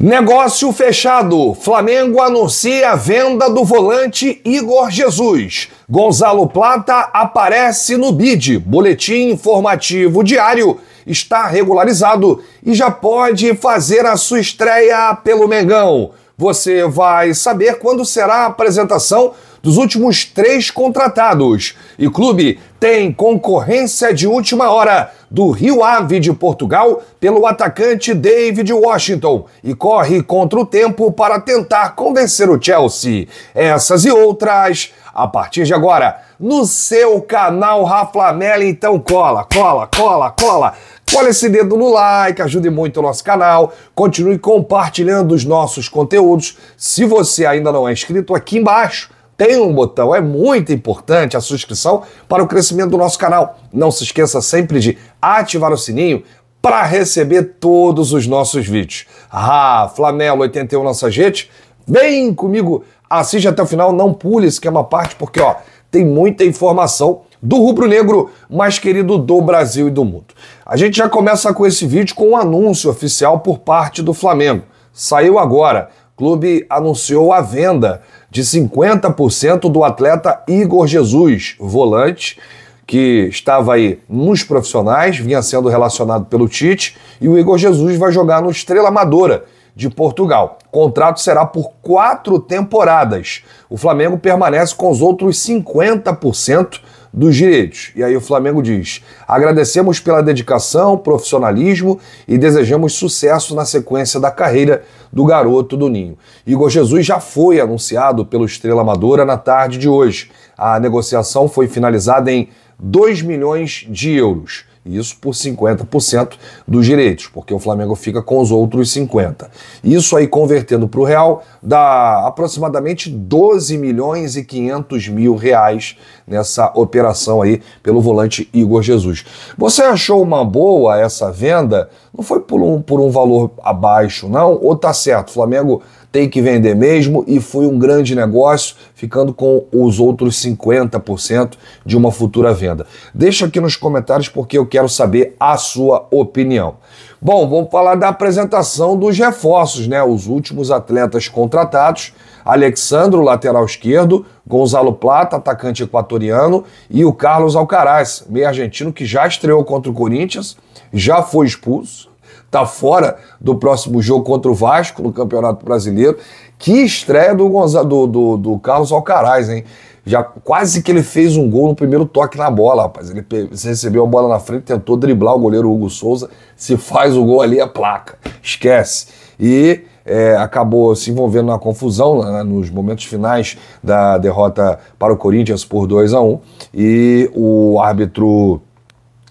Negócio fechado. Flamengo anuncia a venda do volante Igor Jesus. Gonzalo Plata aparece no BID, Boletim Informativo Diário. Está regularizado e já pode fazer a sua estreia pelo Mengão. Você vai saber quando será a apresentação dos últimos três contratados. E clube tem concorrência de última hora do Rio Ave de Portugal pelo atacante David Washington e corre contra o tempo para tentar convencer o Chelsea. Essas e outras a partir de agora no seu canal Rafa Raflamela. Então cola, cola, cola, cola. Cola esse dedo no like, ajude muito o nosso canal. Continue compartilhando os nossos conteúdos. Se você ainda não é inscrito, aqui embaixo tem um botão. É muito importante a subscrição para o crescimento do nosso canal. Não se esqueça sempre de ativar o sininho para receber todos os nossos vídeos. Ah, Flanelo 81 nossa gente vem comigo, assiste até o final, não pule isso é uma parte, porque ó, tem muita informação do rubro-negro mais querido do Brasil e do mundo. A gente já começa com esse vídeo com um anúncio oficial por parte do Flamengo. Saiu agora clube anunciou a venda de 50% do atleta Igor Jesus, volante, que estava aí nos profissionais, vinha sendo relacionado pelo Tite, e o Igor Jesus vai jogar no Estrela Amadora de Portugal. O contrato será por quatro temporadas. O Flamengo permanece com os outros 50% dos direitos. E aí o Flamengo diz: agradecemos pela dedicação, profissionalismo e desejamos sucesso na sequência da carreira do garoto do Ninho. Igor Jesus já foi anunciado pelo Estrela Amadora na tarde de hoje. A negociação foi finalizada em 2 milhões de euros isso por 50% dos direitos, porque o Flamengo fica com os outros 50. Isso aí convertendo para o real dá aproximadamente 12 milhões e 500 mil reais nessa operação aí pelo volante Igor Jesus. Você achou uma boa essa venda? Não foi por um, por um valor abaixo, não? Ou tá certo? Flamengo tem que vender mesmo e foi um grande negócio, ficando com os outros 50% de uma futura venda. Deixa aqui nos comentários porque eu quero saber a sua opinião. Bom, vamos falar da apresentação dos reforços, né? Os últimos atletas contratados: Alexandro, lateral esquerdo, Gonzalo Plata, atacante equatoriano, e o Carlos Alcaraz, meio argentino que já estreou contra o Corinthians, já foi expulso está fora do próximo jogo contra o Vasco no Campeonato Brasileiro. Que estreia do, do, do, do Carlos Alcaraz, hein? Já quase que ele fez um gol no primeiro toque na bola, rapaz. Ele recebeu a bola na frente, tentou driblar o goleiro Hugo Souza. Se faz o gol ali, é placa. Esquece. E é, acabou se envolvendo na confusão né, nos momentos finais da derrota para o Corinthians por 2 a 1 um, e o árbitro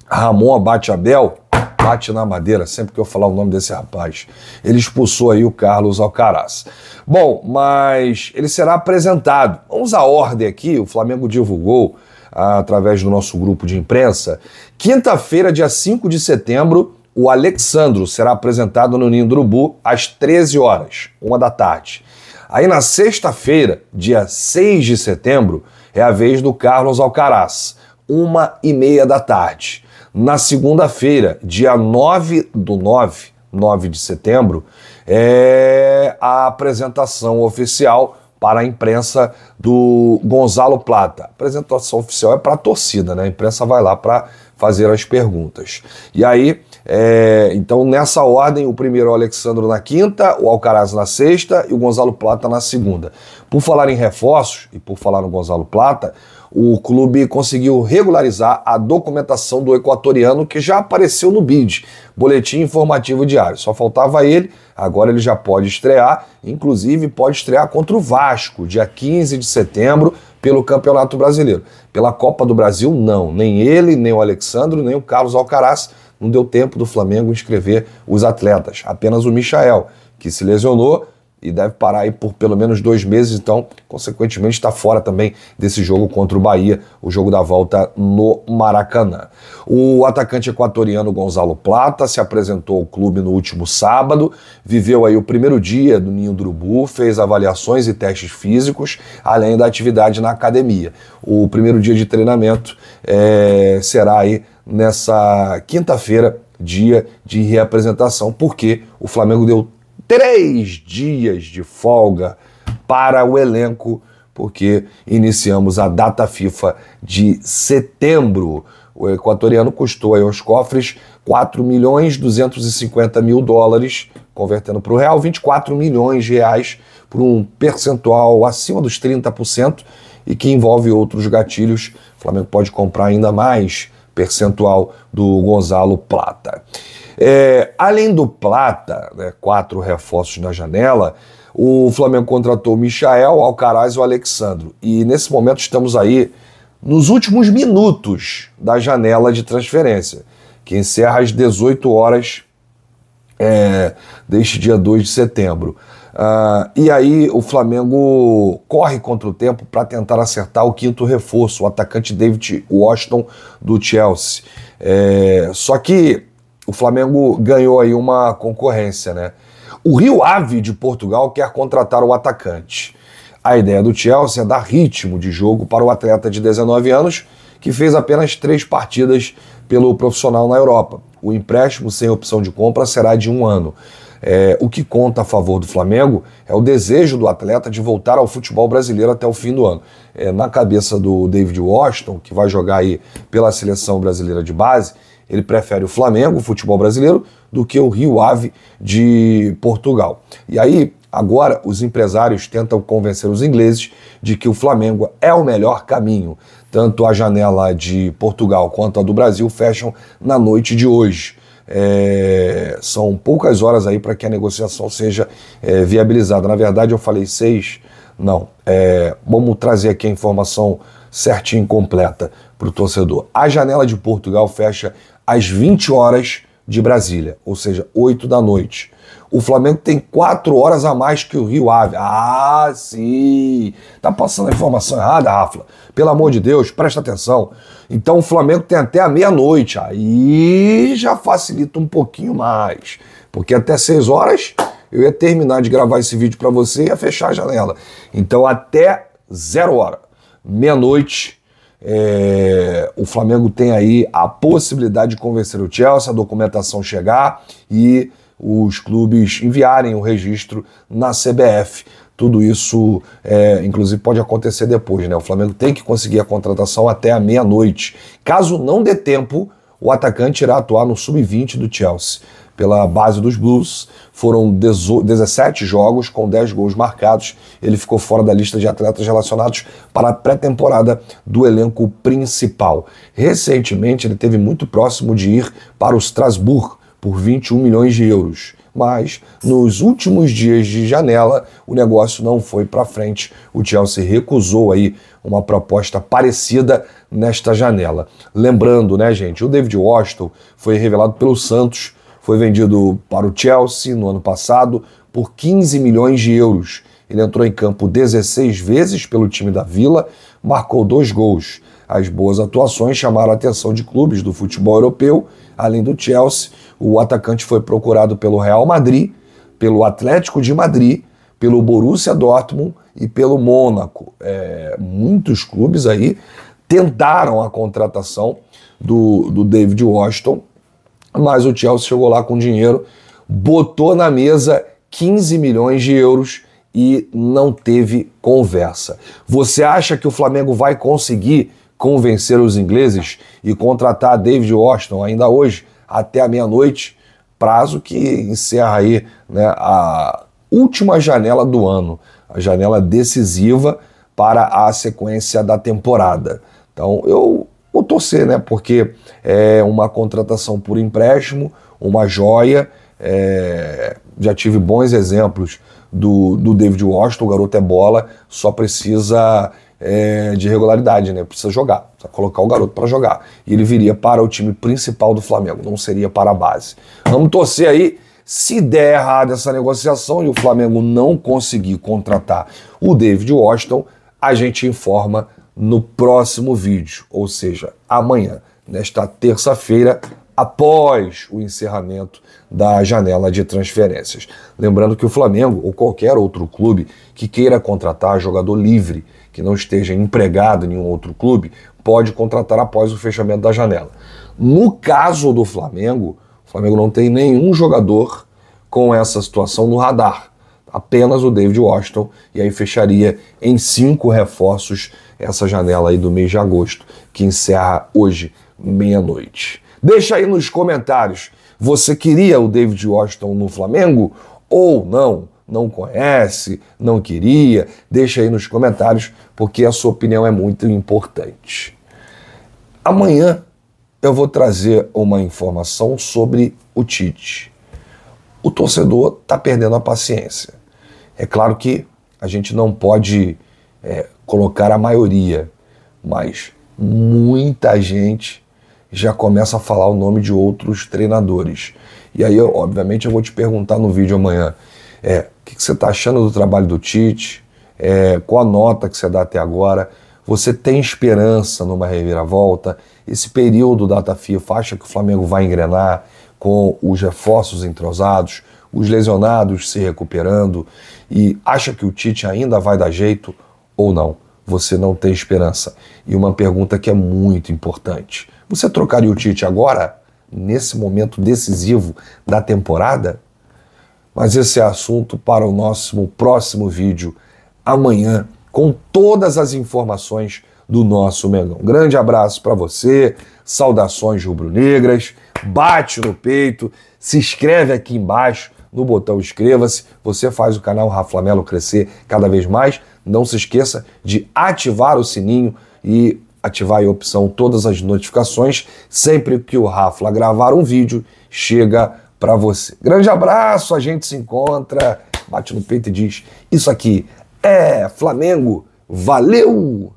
Ramon Abate Abel bate na madeira sempre que eu falar o nome desse rapaz. Ele expulsou aí o Carlos Alcaraz. Bom, mas ele será apresentado. Vamos à ordem aqui, o Flamengo divulgou ah, através do nosso grupo de imprensa. Quinta-feira, dia 5 de setembro, o Alexandro será apresentado no Ninho do Urubu às 13 horas, uma da tarde. Aí na sexta-feira, dia 6 de setembro, é a vez do Carlos Alcaraz, uma e meia da tarde na segunda-feira, dia 9 do 9, 9 de setembro, é a apresentação oficial para a imprensa do Gonzalo Plata. A apresentação oficial é para a torcida, né? A imprensa vai lá para fazer as perguntas. E aí é, então, nessa ordem, o primeiro é o Alexandre na quinta, o Alcaraz na sexta e o Gonzalo Plata na segunda. Por falar em reforços e por falar no Gonzalo Plata, o clube conseguiu regularizar a documentação do equatoriano que já apareceu no BID, Boletim Informativo Diário. Só faltava ele, agora ele já pode estrear, inclusive pode estrear contra o Vasco, dia 15 de setembro, pelo Campeonato Brasileiro. Pela Copa do Brasil, não. Nem ele, nem o Alexandre, nem o Carlos Alcaraz não deu tempo do Flamengo inscrever os atletas, apenas o Michael, que se lesionou e deve parar aí por pelo menos dois meses, então, consequentemente, está fora também desse jogo contra o Bahia, o jogo da volta no Maracanã. O atacante equatoriano Gonzalo Plata se apresentou ao clube no último sábado, viveu aí o primeiro dia do Ninho do Urubu, fez avaliações e testes físicos, além da atividade na academia. O primeiro dia de treinamento é, será aí nessa quinta-feira, dia de reapresentação, porque o Flamengo deu três dias de folga para o elenco, porque iniciamos a data FIFA de setembro. O equatoriano custou aí aos cofres 4 milhões 250 mil dólares, convertendo para o real, 24 milhões de reais, por um percentual acima dos 30%, e que envolve outros gatilhos. O Flamengo pode comprar ainda mais percentual do Gonzalo Plata. É, além do Plata, né, quatro reforços na janela, o Flamengo contratou Michael, Alcaraz e o Alexandro. E nesse momento estamos aí nos últimos minutos da janela de transferência, que encerra às 18 horas é, deste dia 2 de setembro. Uh, e aí o Flamengo corre contra o tempo para tentar acertar o quinto reforço, o atacante David Washington do Chelsea. É, só que o Flamengo ganhou aí uma concorrência, né? O Rio Ave de Portugal quer contratar o atacante. A ideia do Chelsea é dar ritmo de jogo para o atleta de 19 anos, que fez apenas três partidas pelo profissional na Europa. O empréstimo sem opção de compra será de um ano. É, o que conta a favor do Flamengo é o desejo do atleta de voltar ao futebol brasileiro até o fim do ano. É, na cabeça do David Washington, que vai jogar aí pela seleção brasileira de base, ele prefere o Flamengo, o futebol brasileiro, do que o Rio Ave de Portugal. E aí, agora, os empresários tentam convencer os ingleses de que o Flamengo é o melhor caminho. Tanto a janela de Portugal quanto a do Brasil fecham na noite de hoje. É, são poucas horas aí para que a negociação seja é, viabilizada. Na verdade, eu falei seis, não. É, vamos trazer aqui a informação certinha e completa para o torcedor. A janela de Portugal fecha às 20 horas de Brasília, ou seja, 8 da noite. O Flamengo tem quatro horas a mais que o Rio Ave. Ah, sim! Tá passando a informação errada, Rafa. Pelo amor de Deus, presta atenção. Então o Flamengo tem até a meia-noite. Aí já facilita um pouquinho mais. Porque até seis horas eu ia terminar de gravar esse vídeo para você e ia fechar a janela. Então até zero hora. Meia-noite é, o Flamengo tem aí a possibilidade de convencer o Chelsea, a documentação chegar e os clubes enviarem o registro na CBF. Tudo isso, é, inclusive, pode acontecer depois, né? O Flamengo tem que conseguir a contratação até a meia-noite. Caso não dê tempo, o atacante irá atuar no sub-20 do Chelsea pela base dos Blues. Foram 17 jogos com 10 gols marcados. Ele ficou fora da lista de atletas relacionados para a pré-temporada do elenco principal. Recentemente, ele teve muito próximo de ir para o Strasbourg por 21 milhões de euros mas nos últimos dias de janela o negócio não foi para frente. O Chelsea recusou aí uma proposta parecida nesta janela. Lembrando, né, gente, o David Washington foi revelado pelo Santos foi vendido para o Chelsea no ano passado por 15 milhões de euros. Ele entrou em campo 16 vezes pelo time da Vila, marcou dois gols. As boas atuações chamaram a atenção de clubes do futebol europeu. Além do Chelsea, o atacante foi procurado pelo Real Madrid, pelo Atlético de Madrid, pelo Borussia Dortmund e pelo Mônaco. É, muitos clubes aí tentaram a contratação do, do David Washington mas o Chelsea chegou lá com dinheiro, botou na mesa 15 milhões de euros e não teve conversa. Você acha que o Flamengo vai conseguir convencer os ingleses e contratar David Washington ainda hoje até a meia-noite, prazo que encerra aí né, a última janela do ano, a janela decisiva para a sequência da temporada. Então eu torcer, né? Porque é uma contratação por empréstimo, uma joia. É, já tive bons exemplos do, do David Washington, o garoto é bola, só precisa é, de regularidade, né? Precisa jogar, precisa colocar o garoto para jogar. E ele viria para o time principal do Flamengo, não seria para a base. Vamos torcer aí. Se der errado essa negociação e o Flamengo não conseguir contratar o David Washington, a gente informa no próximo vídeo, ou seja, amanhã, nesta terça-feira, após o encerramento da janela de transferências. Lembrando que o Flamengo ou qualquer outro clube que queira contratar jogador livre, que não esteja empregado em nenhum outro clube, pode contratar após o fechamento da janela. No caso do Flamengo, o Flamengo não tem nenhum jogador com essa situação no radar. Apenas o David Washington, e aí fecharia em cinco reforços essa janela aí do mês de agosto, que encerra hoje, meia-noite. Deixa aí nos comentários, você queria o David Washington no Flamengo ou não? Não conhece, não queria? Deixa aí nos comentários, porque a sua opinião é muito importante. Amanhã eu vou trazer uma informação sobre o Tite. O torcedor está perdendo a paciência. É claro que a gente não pode é, colocar a maioria, mas muita gente já começa a falar o nome de outros treinadores. E aí, eu, obviamente, eu vou te perguntar no vídeo amanhã: é, o que, que você está achando do trabalho do Tite? É, qual a nota que você dá até agora? Você tem esperança numa reviravolta? Esse período da data FIFA acha que o Flamengo vai engrenar com os reforços entrosados, os lesionados se recuperando e acha que o Tite ainda vai dar jeito? ou não? Você não tem esperança. E uma pergunta que é muito importante: você trocaria o Tite agora, nesse momento decisivo da temporada? Mas esse é assunto para o nosso próximo vídeo amanhã, com todas as informações do nosso Mengão. Grande abraço para você, saudações rubro-negras, bate no peito, se inscreve aqui embaixo no botão inscreva-se, você faz o canal Raflamelo crescer cada vez mais. Não se esqueça de ativar o sininho e ativar a opção todas as notificações sempre que o Rafa gravar um vídeo chega para você. Grande abraço, a gente se encontra, bate no peito e diz: "Isso aqui é Flamengo. Valeu!"